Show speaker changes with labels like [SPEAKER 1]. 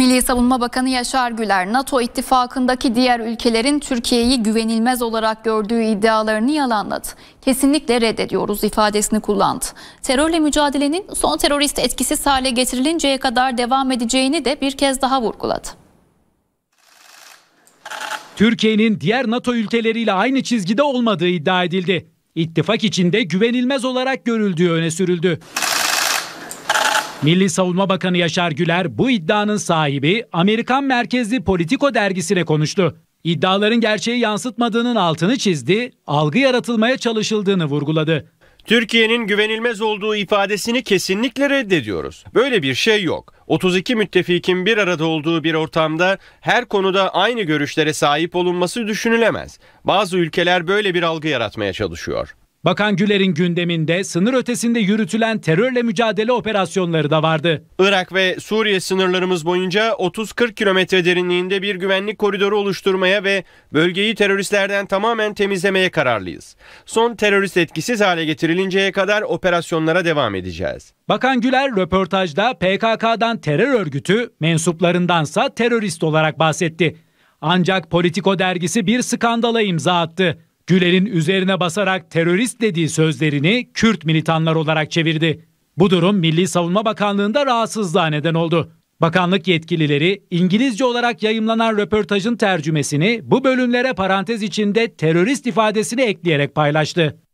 [SPEAKER 1] Milli Savunma Bakanı Yaşar Güler, NATO ittifakındaki diğer ülkelerin Türkiye'yi güvenilmez olarak gördüğü iddialarını yalanladı. Kesinlikle reddediyoruz ifadesini kullandı. Terörle mücadelenin son terörist etkisiz hale getirilinceye kadar devam edeceğini de bir kez daha vurguladı.
[SPEAKER 2] Türkiye'nin diğer NATO ülkeleriyle aynı çizgide olmadığı iddia edildi. İttifak içinde güvenilmez olarak görüldüğü öne sürüldü. Milli Savunma Bakanı Yaşar Güler bu iddianın sahibi Amerikan merkezli Politico dergisine konuştu. İddiaların gerçeği yansıtmadığının altını çizdi, algı yaratılmaya çalışıldığını vurguladı. Türkiye'nin
[SPEAKER 3] güvenilmez olduğu ifadesini kesinlikle reddediyoruz. Böyle bir şey yok. 32 müttefikin bir arada olduğu bir ortamda her konuda aynı görüşlere sahip olunması düşünülemez. Bazı ülkeler böyle bir algı yaratmaya çalışıyor.
[SPEAKER 2] Bakan Güler'in gündeminde sınır ötesinde yürütülen terörle mücadele operasyonları da vardı. Irak ve Suriye sınırlarımız
[SPEAKER 3] boyunca 30-40 kilometre derinliğinde bir güvenlik koridoru oluşturmaya ve bölgeyi teröristlerden tamamen temizlemeye kararlıyız. Son terörist etkisiz hale getirilinceye kadar operasyonlara devam edeceğiz.
[SPEAKER 2] Bakan Güler röportajda PKK'dan terör örgütü, mensuplarındansa terörist olarak bahsetti. Ancak Politico dergisi bir skandala imza attı. Güler'in üzerine basarak terörist dediği sözlerini Kürt militanlar olarak çevirdi. Bu durum Milli Savunma Bakanlığı'nda rahatsızlığa neden oldu. Bakanlık yetkilileri İngilizce olarak yayımlanan röportajın tercümesini bu bölümlere parantez içinde terörist ifadesini ekleyerek paylaştı.